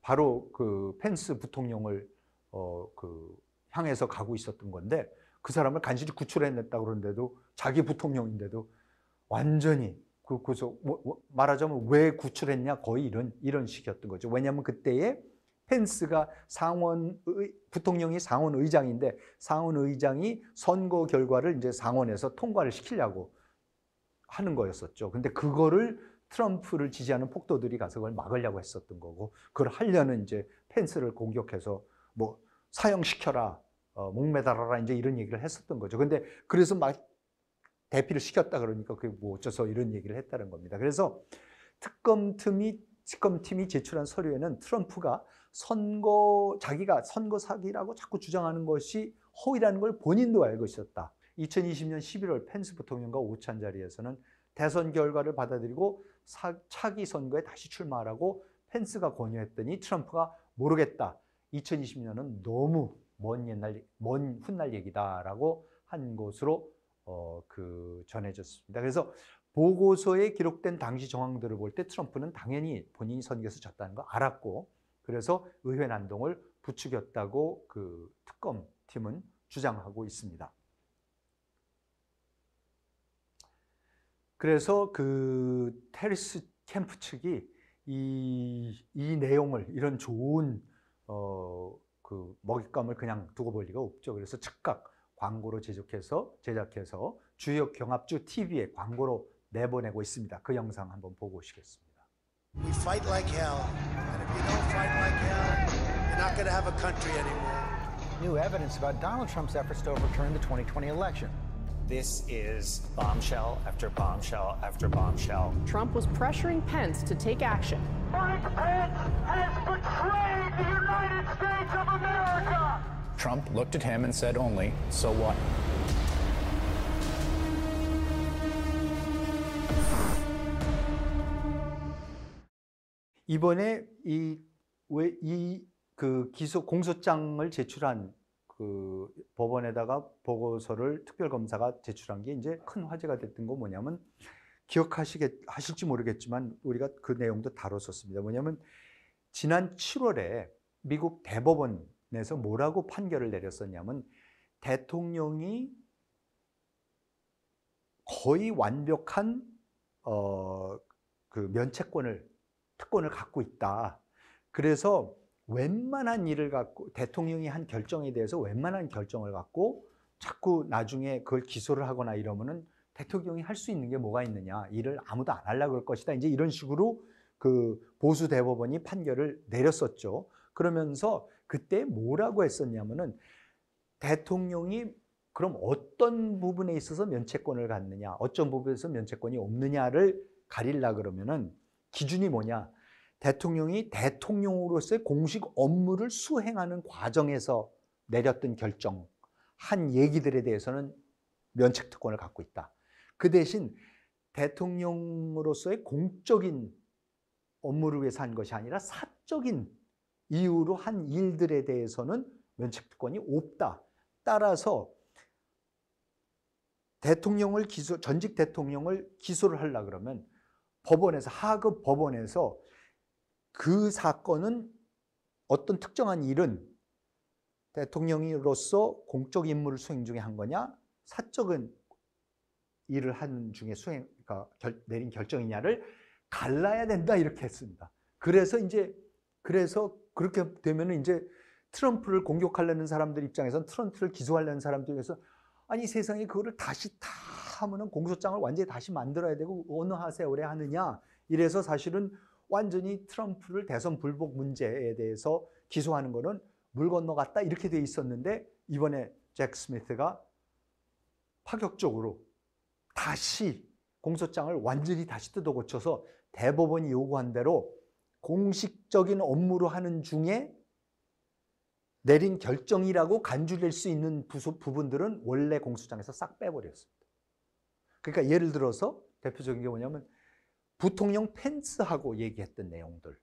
바로 그 펜스 부통령을 어그 향해서 가고 있었던 건데 그 사람을 간신히 구출해냈다 그러는데도 자기 부통령인데도 완전히 그, 그래서 뭐, 뭐 말하자면 왜 구출했냐 거의 이런 이런 식이었던 거죠. 왜냐하면 그때에 펜스가 상원 의 부통령이 상원 의장인데 상원 의장이 선거 결과를 이제 상원에서 통과를 시키려고 하는 거였었죠. 근데 그거를 트럼프를 지지하는 폭도들이 가서 그걸 막으려고 했었던 거고 그걸 하려는 이제 펜스를 공격해서 뭐 사형시켜라 어, 목매달아라 이제 이런 얘기를 했었던 거죠. 근데 그래서 막 대피를 시켰다 그러니까 그게 뭐 어쩌서 이런 얘기를 했다는 겁니다. 그래서 특검팀이 특검팀이 제출한 서류에는 트럼프가 선거 자기가 선거 사기라고 자꾸 주장하는 것이 허위라는 걸 본인도 알고 있었다. 2020년 11월 펜스 부통령과 오찬 자리에서는 대선 결과를 받아들이고 사, 차기 선거에 다시 출마하라고 펜스가 권유했더니 트럼프가 모르겠다. 2020년은 너무 먼 옛날 먼 훗날 얘기다라고 한 것으로 어, 그 전해졌습니다. 그래서 보고서에 기록된 당시 정황들을 볼 때 트럼프는 당연히 본인이 선거에서 졌다는 걸 알았고 그래서 의회 난동을 부추겼다고 그 특검팀은 주장하고 있습니다. 그래서 그 테리스 캠프 측이 이, 이 내용을 이런 좋은 어, 그 먹잇감을 그냥 두고 볼 리가 없죠. 그래서 즉각 광고로 제작해서 제작해서 주역 경합주 TV에 광고로 내보내고 있습니다. 그 영상 한번 보고 오시겠습니다. you don't fight like hell, you're not going to have a country anymore. New evidence about Donald Trump's efforts to overturn the 2020 election. This is bombshell after bombshell after bombshell. Trump was pressuring Pence to take action. Mike Pence has betrayed the United States of America! Trump looked at him and said only, so what? 이번에 이 왜 이 그 기소 공소장을 제출한 그 법원에다가 보고서를 특별검사가 제출한 게 이제 큰 화제가 됐던 거 뭐냐면 기억하시겠 하실지 모르겠지만 우리가 그 내용도 다뤘었습니다. 뭐냐면 지난 7월에 미국 대법원에서 뭐라고 판결을 내렸었냐면 대통령이 거의 완벽한 어, 그 면책권을 특권을 갖고 있다. 그래서 웬만한 일을 갖고 대통령이 한 결정에 대해서 웬만한 결정을 갖고 자꾸 나중에 그걸 기소를 하거나 이러면은 대통령이 할 수 있는 게 뭐가 있느냐. 일을 아무도 안 하려고 할 것이다. 이제 이런 식으로 그 보수 대법원이 판결을 내렸었죠. 그러면서 그때 뭐라고 했었냐면은 대통령이 그럼 어떤 부분에 있어서 면책권을 갖느냐, 어떤 부분에서 면책권이 없느냐를 가릴라 그러면은 기준이 뭐냐? 대통령이 대통령으로서의 공식 업무를 수행하는 과정에서 내렸던 결정, 한 얘기들에 대해서는 면책 특권을 갖고 있다. 그 대신 대통령으로서의 공적인 업무를 위해서 한 것이 아니라 사적인 이유로 한 일들에 대해서는 면책 특권이 없다. 따라서 대통령을 기소, 전직 대통령을 기소를 하려 그러면 법원에서 하급 법원에서 그 사건은 어떤 특정한 일은 대통령으로서 공적 임무를 수행 중에 한 거냐 사적인 일을 한 중에 수행 그러니까 결, 내린 결정이냐를 갈라야 된다 이렇게 했습니다. 그래서 이제 그래서 그렇게 되면 은 이제 트럼프를 공격하려는 사람들 입장에선 트럼프를 기소하려는 사람들 에서 아니 세상에 그거를 다시 다 하면은 공소장을 완전히 다시 만들어야 되고 어느 하세 오래 하느냐 이래서 사실은 완전히 트럼프를 대선 불복 문제에 대해서 기소하는 거는 물 건너갔다 이렇게 돼 있었는데 이번에 잭 스미스가 파격적으로 다시 공소장을 완전히 다시 뜯어 고쳐서 대법원이 요구한 대로 공식적인 업무로 하는 중에 내린 결정이라고 간주될 수 있는 부분들은 원래 공소장에서 싹 빼버렸어요. 그러니까 예를 들어서 대표적인 게 뭐냐면 부통령 펜스하고 얘기했던 내용들.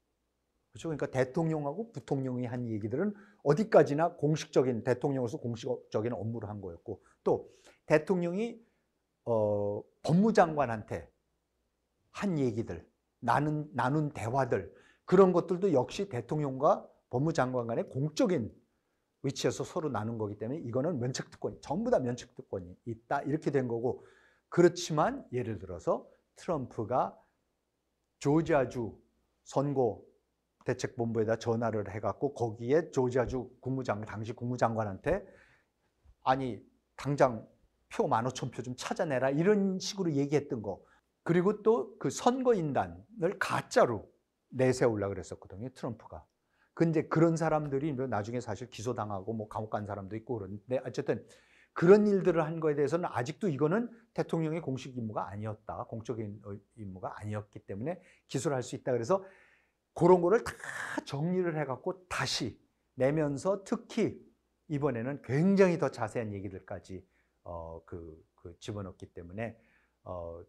그렇죠? 그러니까 대통령하고 부통령이 한 얘기들은 어디까지나 공식적인 대통령으로서 공식적인 업무를 한 거였고 또 대통령이 어, 법무장관한테 한 얘기들, 나눈, 나눈 대화들 그런 것들도 역시 대통령과 법무장관 간의 공적인 위치에서 서로 나눈 거기 때문에 이거는 면책특권이 전부 다 면책특권이 있다 이렇게 된 거고 그렇지만 예를 들어서 트럼프가 조지아주 선거 대책본부에다 전화를 해갖고 거기에 조지아주 국무장 당시 국무장관한테 아니 당장 표 15,000표 좀 찾아내라 이런 식으로 얘기했던 거 그리고 또 그 선거인단을 가짜로 내세우려고 그랬었거든요 트럼프가 근데 그런 사람들이 뭐 나중에 사실 기소당하고 뭐 감옥 간 사람도 있고 그런데 어쨌든 그런 일들을 한 거에 대해서는 아직도 이거는 대통령의 공식 임무가 아니었다. 공적인 임무가 아니었기 때문에 기술를할수 있다. 그래서 그런 거를 다 정리를 해갖고 다시 내면서 특히 이번에는 굉장히 더 자세한 얘기들까지 어, 그, 그 집어넣기 때문에 어,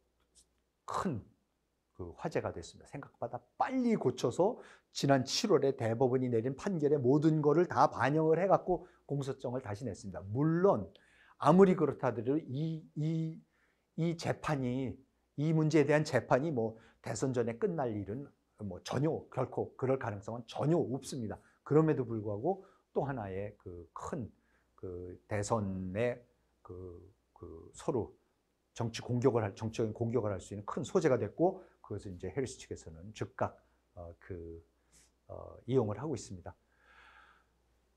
큰그 화제가 됐습니다. 생각보다 빨리 고쳐서 지난 7월에 대법원이 내린 판결에 모든 거를 다 반영을 해갖고 공소장을 다시 냈습니다. 물론 아무리 그렇다 하더라도 이, 이, 이 재판이, 이 문제에 대한 재판이 뭐 대선 전에 끝날 일은 뭐 전혀 결코 그럴 가능성은 전혀 없습니다. 그럼에도 불구하고 또 하나의 그 큰그 그대선에 그, 그 서로 정치 공격을 할 정치적인 공격을 할 수 있는 큰 소재가 됐고 그것을 이제 헬스 측에서는 즉각 어, 그 어, 이용을 하고 있습니다.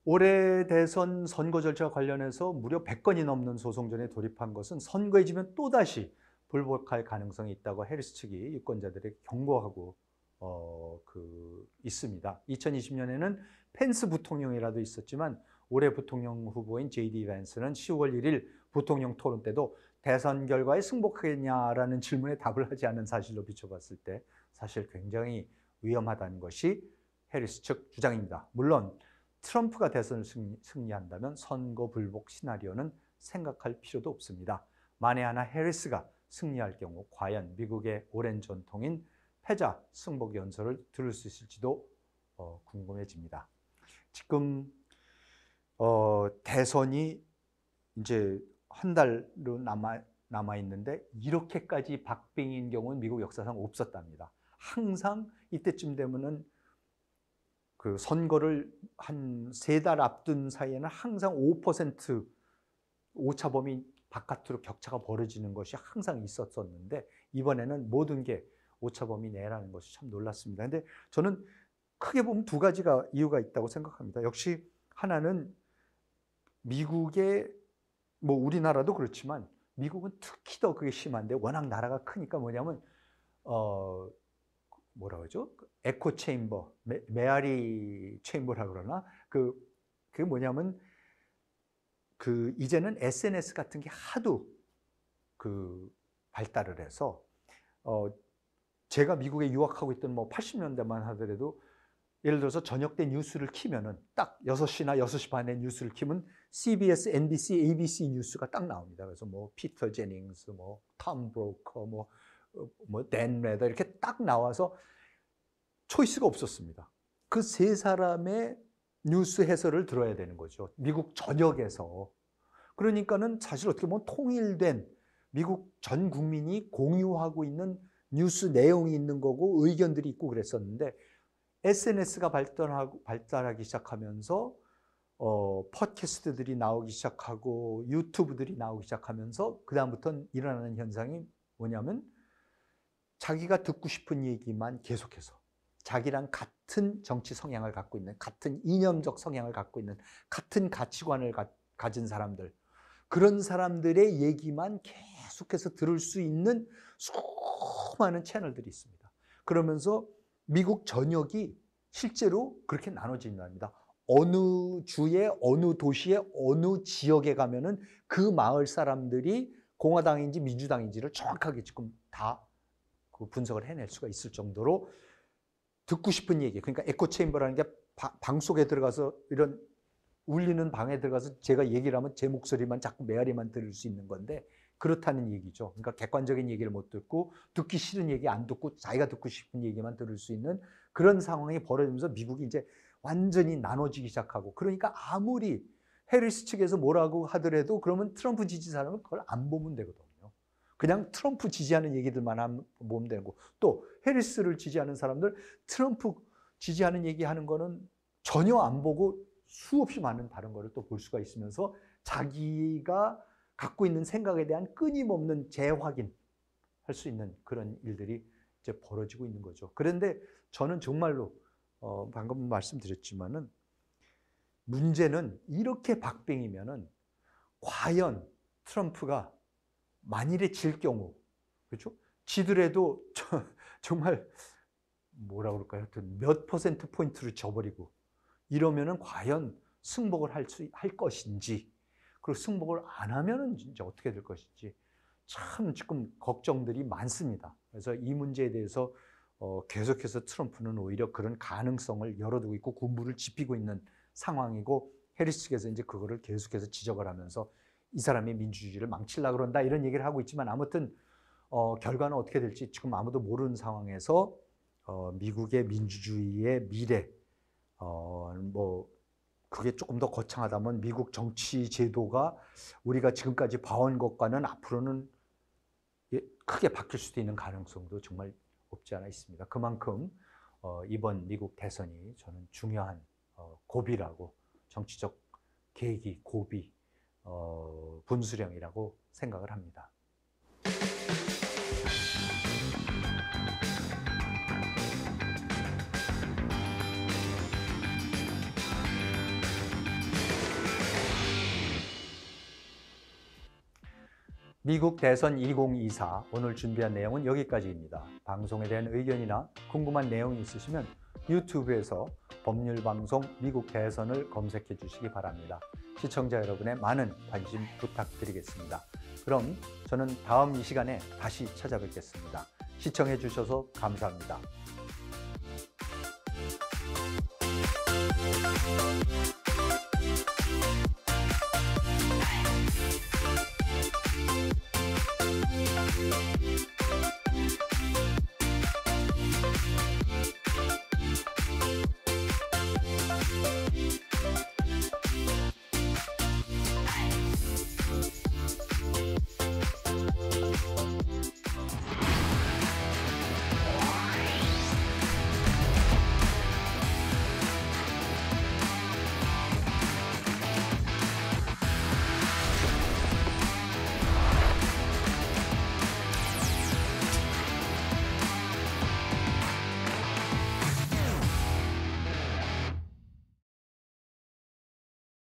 올해 대선 선거 절차 관련해서 무려 100건이 넘는 소송전에 돌입한 것은 선거에 지면 또다시 불복할 가능성이 있다고 해리스 측이 유권자들에게 경고하고 어, 그 있습니다. 2020년에는 펜스 부통령이라도 있었지만 올해 부통령 후보인 제이 벤스는 10월 1일 부통령 토론 때도 대선 결과에 승복하겠냐라는 질문에 답을 하지 않은 사실로 비춰봤을 때 사실 굉장히 위험하다는 것이 해리스 측 주장입니다. 물론 트럼프가 대선을 승리, 한다면 선거 불복 시나리오는 생각할 필요도 없습니다. 만에 하나 해리스가 승리할 경우 과연 미국의 오랜 전통인 패자 승복 연설을 들을 수 있을지도 어, 궁금해집니다. 지금 어, 대선이 이제 한 달로 남아 남아 있는데 이렇게까지 박빙인 경우는 미국 역사상 없었답니다. 항상 이때쯤 되면은 그 선거를 한 세 달 앞둔 사이에는 항상 5% 오차범위 바깥으로 격차가 벌어지는 것이 항상 있었었는데 이번에는 모든 게 오차범위 내라는 것이 참 놀랐습니다. 근데 저는 크게 보면 두 가지가 이유가 있다고 생각합니다. 역시 하나는 미국의 뭐 우리나라도 그렇지만 미국은 특히 더 그게 심한데 워낙 나라가 크니까 뭐냐면 어 뭐라 그러죠? 에코 체인버, 메, 아리 체인버라 그러나 그 그게 뭐냐면 그 이제는 SNS 같은 게 하도 그 발달을 해서 어 제가 미국에 유학하고 있던 뭐 80년대만 하더라도 예를 들어서 저녁 때 뉴스를 키면은 딱 6시나 6시 반에 뉴스를 키면 CBS, NBC, ABC 뉴스가 딱 나옵니다. 그래서 뭐 피터 제닝스, 뭐톰 브로커, 뭐 어, 뭐 댄레다 이렇게 딱 나와서 초이스가 없었습니다. 그 세 사람의 뉴스 해설을 들어야 되는 거죠. 미국 전역에서. 그러니까는 사실 어떻게 보면 통일된 미국 전 국민이 공유하고 있는 뉴스 내용이 있는 거고 의견들이 있고 그랬었는데 SNS가 발달하고 발달하기 시작하면서 어, 팟캐스트들이 나오기 시작하고 유튜브들이 나오기 시작하면서 그다음부터는 일어나는 현상이 뭐냐면 자기가 듣고 싶은 얘기만 계속해서 자기랑 같은 정치 성향을 갖고 있는 같은 이념적 성향을 갖고 있는 같은 가치관을 가, 가진 사람들 그런 사람들의 얘기만 계속해서 들을 수 있는 수많은 채널들이 있습니다. 그러면서 미국 전역이 실제로 그렇게 나눠진답니다. 어느 주에 어느 도시에 어느 지역에 가면은 그 마을 사람들이 공화당인지 민주당인지를 정확하게 지금 다그 분석을 해낼 수가 있을 정도로 듣고 싶은 얘기. 그러니까 에코 체인버라는 게 방 속에 들어가서 이런 울리는 방에 들어가서 제가 얘기를 하면 제 목소리만 자꾸 메아리만 들을 수 있는 건데 그렇다는 얘기죠. 그러니까 객관적인 얘기를 못 듣고 듣기 싫은 얘기 안 듣고 자기가 듣고 싶은 얘기만 들을 수 있는 그런 상황이 벌어지면서 미국이 이제 완전히 나눠지기 시작하고 그러니까 아무리 해리스 측에서 뭐라고 하더라도 그러면 트럼프 지지 사람은 그걸 안 보면 되거든. 그냥 트럼프 지지하는 얘기들만 하면 보 되고 또 해리스를 지지하는 사람들 트럼프 지지하는 얘기하는 거는 전혀 안 보고 수없이 많은 다른 거를 또 볼 수가 있으면서 자기가 갖고 있는 생각에 대한 끊임없는 재확인 할 수 있는 그런 일들이 이제 벌어지고 있는 거죠. 그런데 저는 정말로 어 방금 말씀드렸지만은 문제는 이렇게 박빙이면은 과연 트럼프가 만일에 질 경우, 그렇죠? 지더라도 저, 정말 뭐라 그럴까요? 하여튼 몇 퍼센트 포인트를 져버리고 이러면은 과연 승복을 할, 수, 할 것인지 그리고 승복을 안 하면은 이제 어떻게 될 것인지 참 지금 걱정들이 많습니다. 그래서 이 문제에 대해서 어, 계속해서 트럼프는 오히려 그런 가능성을 열어두고 있고 군부를 지피고 있는 상황이고 해리스 측에서 이제 그거를 계속해서 지적을 하면서 이 사람이 민주주의를 망칠라 그런다 이런 얘기를 하고 있지만 아무튼 어, 결과는 어떻게 될지 지금 아무도 모르는 상황에서 어, 미국의 민주주의의 미래 어, 뭐 그게 조금 더 거창하다면 미국 정치 제도가 우리가 지금까지 봐온 것과는 앞으로는 예, 크게 바뀔 수도 있는 가능성도 정말 없지 않아 있습니다. 그만큼 어, 이번 미국 대선이 저는 중요한 어, 고비라고 정치적 계기 고비 어, 분수령이라고 생각을 합니다. 미국 대선 2024 오늘 준비한 내용은 여기까지입니다. 방송에 대한 의견이나 궁금한 내용이 있으시면 유튜브에서 법률방송 미국 대선을 검색해 주시기 바랍니다. 시청자 여러분의 많은 관심 부탁드리겠습니다. 그럼 저는 다음 이 시간에 다시 찾아뵙겠습니다. 시청해 주셔서 감사합니다.